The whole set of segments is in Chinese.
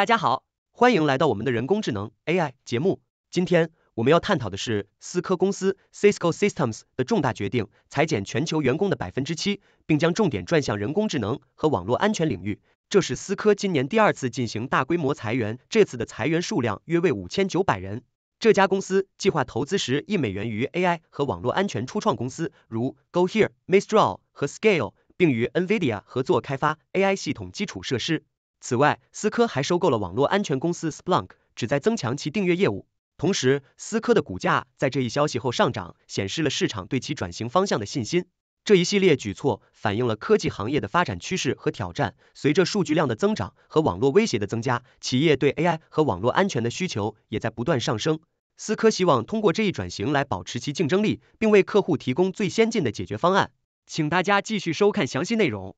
大家好，欢迎来到我们的人工智能 AI 节目。今天我们要探讨的是思科公司 Cisco Systems 的重大决定：裁减全球员工的百分之七，并将重点转向人工智能和网络安全领域。这是思科今年第二次进行大规模裁员，这次的裁员数量约为五千九百人。这家公司计划投资十亿美元于 AI 和网络安全初创公司，如 Go Here、Mistral 和 Scale，并与 NVIDIA 合作开发 AI 系统基础设施。此外，思科还收购了网络安全公司 Splunk，旨在增强其订阅业务。同时，思科的股价在这一消息后上涨，显示了市场对其转型方向的信心。这一系列举措反映了科技行业的发展趋势和挑战。随着数据量的增长和网络威胁的增加，企业对 AI 和网络安全的需求也在不断上升。思科希望通过这一转型来保持其竞争力，并为客户提供最先进的解决方案。请大家继续收看详细内容。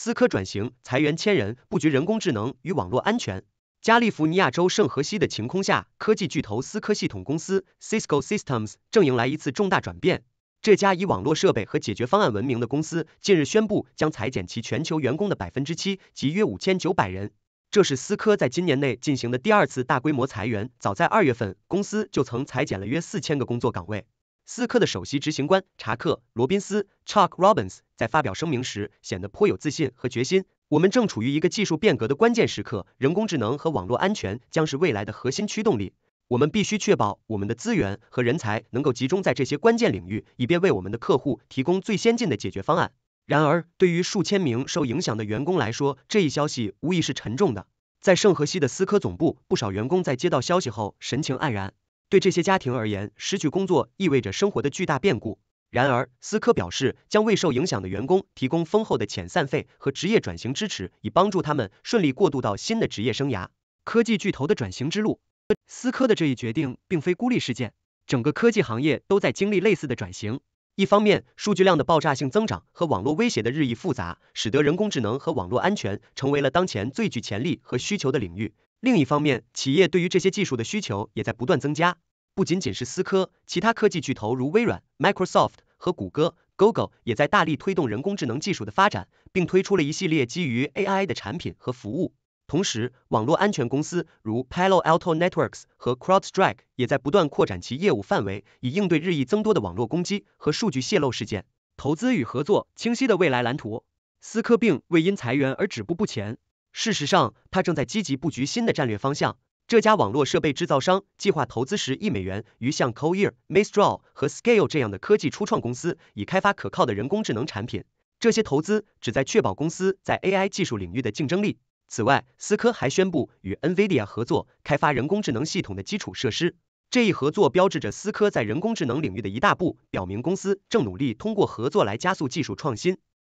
思科转型，裁员千人，布局人工智能与网络安全。加利福尼亚州圣荷西的晴空下，科技巨头思科系统公司 （Cisco Systems） 正迎来一次重大转变。这家以网络设备和解决方案闻名的公司近日宣布，将裁减其全球员工的百分之七，即约五千九百人。这是思科在今年内进行的第二次大规模裁员。早在二月份，公司就曾裁减了约四千个工作岗位。思科的首席执行官查克·罗宾斯 （Chuck Robbins） 在发表声明时显得颇有自信和决心。我们正处于一个技术变革的关键时刻，人工智能和网络安全将是未来的核心驱动力。我们必须确保我们的资源和人才能够集中在这些关键领域，以便为我们的客户提供最先进的解决方案。然而，对于数千名受影响的员工来说，这一消息无疑是沉重的。在圣荷西的思科总部，不少员工在接到消息后神情黯然。对这些家庭而言，失去工作意味着生活的巨大变故。然而，思科表示将为受影响的员工提供丰厚的遣散费和职业转型支持，以帮助他们顺利过渡到新的职业生涯。科技巨头的转型之路，思科的这一决定并非孤立事件，整个科技行业都在经历类似的转型。一方面，数据量的爆炸性增长和网络威胁的日益复杂，使得人工智能和网络安全成为了当前最具潜力和需求的领域。另一方面，企业对于这些技术的需求也在不断增加。不仅仅是思科，其他科技巨头如微软 （Microsoft） 和谷歌 （Google） 也在大力推动人工智能技术的发展，并推出了一系列基于 AI 的产品和服务。同时，网络安全公司如 Palo Alto Networks 和 CrowdStrike 也在不断扩展其业务范围，以应对日益增多的网络攻击和数据泄露事件。投资与合作，清晰的未来蓝图。思科并未因裁员而止步不前。事实上，他正在积极布局新的战略方向。这家网络设备制造商计划投资十亿美元于像 c o e r Mistral 和 Scale 这样的科技初创公司，以开发可靠的人工智能产品。这些投资旨在确保公司在 AI 技术领域的竞争力。此外，思科还宣布与 NVIDIA 合作，开发人工智能系统的基础设施。这一合作标志着思科在人工智能领域的一大步，表明公司正努力通过合作来加速技术创新。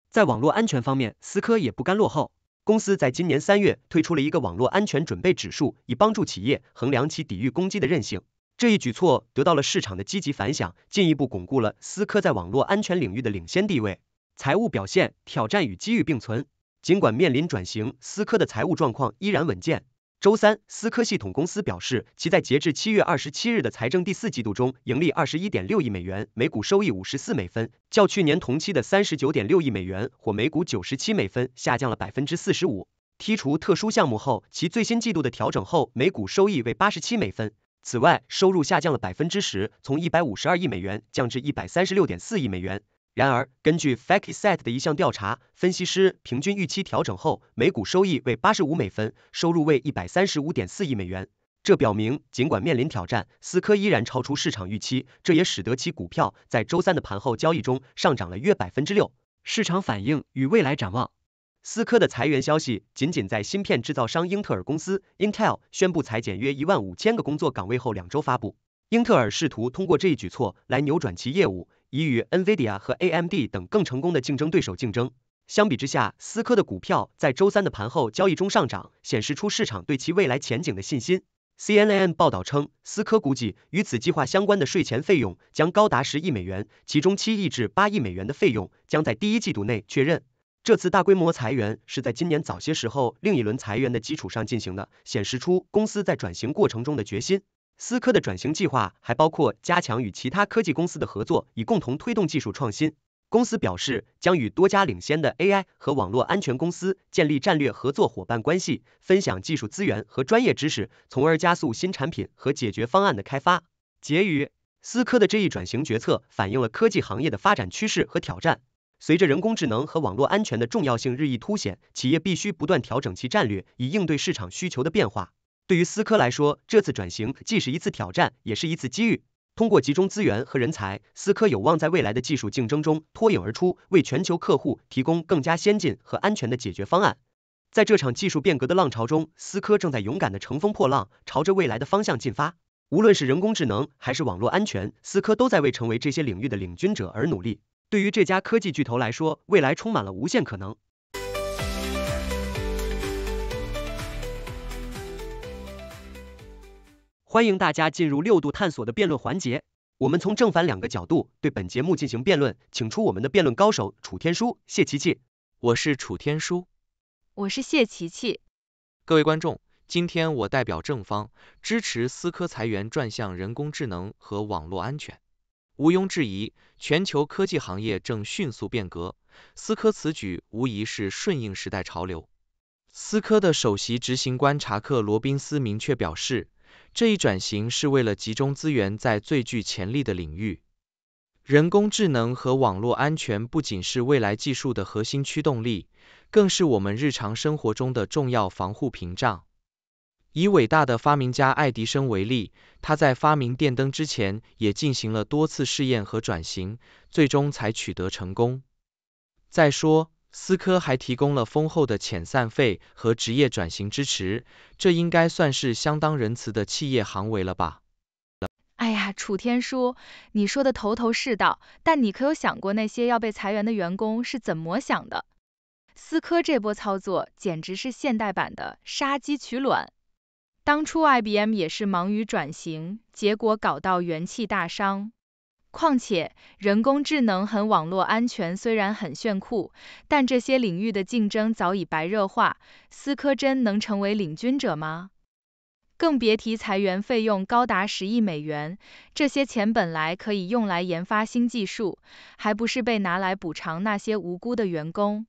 在网络安全方面，思科也不甘落后。公司在今年三月推出了一个网络安全准备指数，以帮助企业衡量其抵御攻击的韧性。这一举措得到了市场的积极反响，进一步巩固了思科在网络安全领域的领先地位。财务表现挑战与机遇并存，尽管面临转型，思科的财务状况依然稳健。周三，思科系统公司表示，其在截至七月二十七日的财政第四季度中盈利二十一点六亿美元，每股收益五十四美分，较去年同期的三十九点六亿美元或每股九十七美分下降了百分之四十五。剔除特殊项目后，其最新季度的调整后每股收益为八十七美分。此外，收入下降了百分之十，从一百五十二亿美元降至一百三十六点四亿美元。然而，根据 Factset 的一项调查，分析师平均预期调整后每股收益为八十五美分，收入为一百三十五点四亿美元。这表明，尽管面临挑战，思科依然超出市场预期，这也使得其股票在周三的盘后交易中上涨了约百分之六。市场反应与未来展望：思科的裁员消息仅仅在芯片制造商英特尔公司 Intel 宣布裁减约一万五千个工作岗位后两周发布。英特尔试图通过这一举措来扭转其业务。已与 NVIDIA 和 AMD 等更成功的竞争对手竞争。相比之下，思科的股票在周三的盘后交易中上涨，显示出市场对其未来前景的信心。CNN 报道称，思科估计与此计划相关的税前费用将高达十亿美元，其中七亿至八亿美元的费用将在第一季度内确认。这次大规模裁员是在今年早些时候另一轮裁员的基础上进行的，显示出公司在转型过程中的决心。思科的转型计划还包括加强与其他科技公司的合作，以共同推动技术创新。公司表示，将与多家领先的 AI 和网络安全公司建立战略合作伙伴关系，分享技术资源和专业知识，从而加速新产品和解决方案的开发。结语：思科的这一转型决策反映了科技行业的发展趋势和挑战。随着人工智能和网络安全的重要性日益凸显，企业必须不断调整其战略，以应对市场需求的变化。对于思科来说，这次转型既是一次挑战，也是一次机遇。通过集中资源和人才，思科有望在未来的技术竞争中脱颖而出，为全球客户提供更加先进和安全的解决方案。在这场技术变革的浪潮中，思科正在勇敢的乘风破浪，朝着未来的方向进发。无论是人工智能还是网络安全，思科都在为成为这些领域的领军者而努力。对于这家科技巨头来说，未来充满了无限可能。欢迎大家进入六度探索的辩论环节。我们从正反两个角度对本节目进行辩论，请出我们的辩论高手楚天舒、谢琪琪。我是楚天舒，我是谢琪琪。各位观众，今天我代表正方，支持思科裁员转向人工智能和网络安全。毋庸置疑，全球科技行业正迅速变革，思科此举无疑是顺应时代潮流。思科的首席执行官查克·罗宾斯明确表示。这一转型是为了集中资源在最具潜力的领域。人工智能和网络安全不仅是未来技术的核心驱动力，更是我们日常生活中的重要防护屏障。以伟大的发明家爱迪生为例，他在发明电灯之前，也进行了多次试验和转型，最终才取得成功。再说，思科还提供了丰厚的遣散费和职业转型支持，这应该算是相当仁慈的企业行为了吧？哎呀，楚天舒，你说的头头是道，但你可有想过那些要被裁员的员工是怎么想的？思科这波操作简直是现代版的杀鸡取卵。当初 IBM 也是忙于转型，结果搞到元气大伤。况且，人工智能和网络安全虽然很炫酷，但这些领域的竞争早已白热化。思科真能成为领军者吗？更别提裁员费用高达十亿美元，这些钱本来可以用来研发新技术，还不是被拿来补偿那些无辜的员工？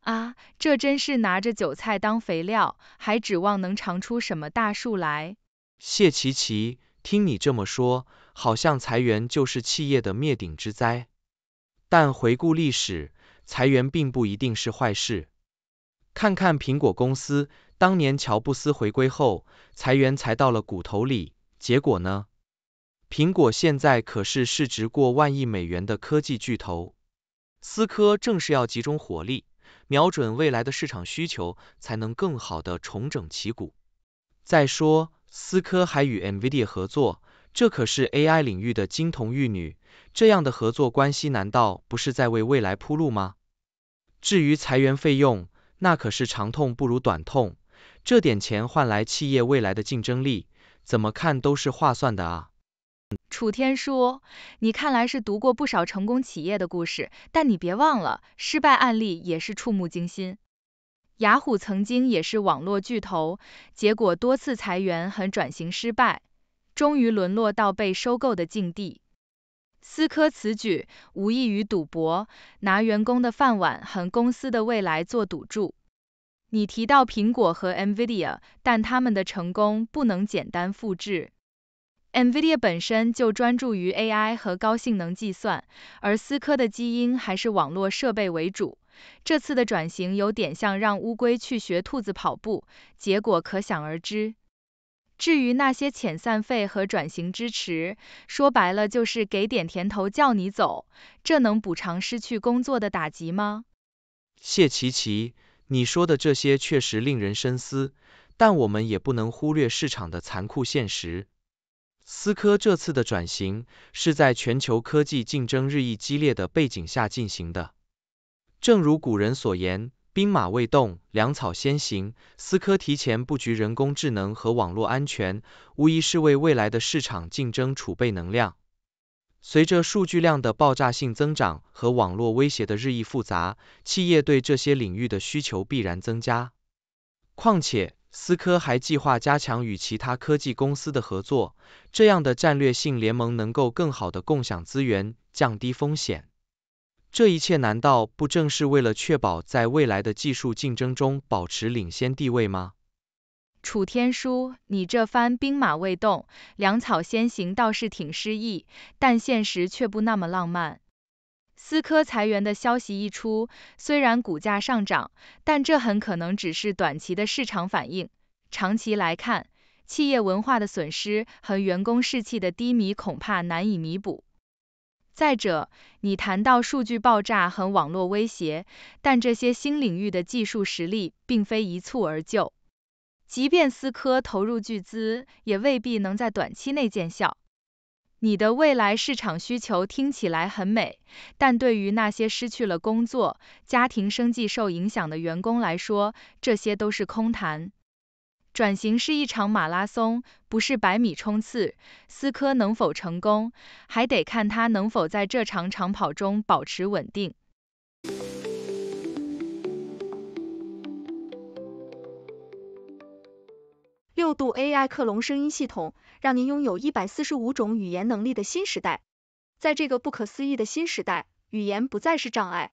啊，这真是拿着韭菜当肥料，还指望能长出什么大树来？谢奇奇，听你这么说。好像裁员就是企业的灭顶之灾，但回顾历史，裁员并不一定是坏事。看看苹果公司，当年乔布斯回归后，裁员才到了骨头里，结果呢？苹果现在可是市值过万亿美元的科技巨头。思科正是要集中火力，瞄准未来的市场需求，才能更好的重整旗鼓。再说，思科还与 Nvidia 合作。这可是 AI 领域的金童玉女，这样的合作关系难道不是在为未来铺路吗？至于裁员费用，那可是长痛不如短痛，这点钱换来企业未来的竞争力，怎么看都是划算的啊。楚天说，你看来是读过不少成功企业的故事，但你别忘了，失败案例也是触目惊心。雅虎曾经也是网络巨头，结果多次裁员和转型失败。终于沦落到被收购的境地，思科此举无异于赌博，拿员工的饭碗和公司的未来做赌注。你提到苹果和 Nvidia，但他们的成功不能简单复制。Nvidia 本身就专注于 AI 和高性能计算，而思科的基因还是网络设备为主，这次的转型有点像让乌龟去学兔子跑步，结果可想而知。至于那些遣散费和转型支持，说白了就是给点甜头叫你走，这能补偿失去工作的打击吗？谢奇奇，你说的这些确实令人深思，但我们也不能忽略市场的残酷现实。思科这次的转型是在全球科技竞争日益激烈的背景下进行的。正如古人所言。兵马未动，粮草先行。思科提前布局人工智能和网络安全，无疑是为未来的市场竞争储备能量。随着数据量的爆炸性增长和网络威胁的日益复杂，企业对这些领域的需求必然增加。况且，思科还计划加强与其他科技公司的合作，这样的战略性联盟能够更好地共享资源，降低风险。这一切难道不正是为了确保在未来的技术竞争中保持领先地位吗？楚天舒，你这番兵马未动，粮草先行倒是挺诗意，但现实却不那么浪漫。思科裁员的消息一出，虽然股价上涨，但这很可能只是短期的市场反应。长期来看，企业文化的损失和员工士气的低迷恐怕难以弥补。再者，你谈到数据爆炸和网络威胁，但这些新领域的技术实力并非一蹴而就。即便思科投入巨资，也未必能在短期内见效。你的未来市场需求听起来很美，但对于那些失去了工作、家庭生计受影响的员工来说，这些都是空谈。转型是一场马拉松，不是百米冲刺。思科能否成功，还得看它能否在这场长跑中保持稳定。六度 AI 克隆声音系统，让您拥有一百四十五种语言能力的新时代。在这个不可思议的新时代，语言不再是障碍。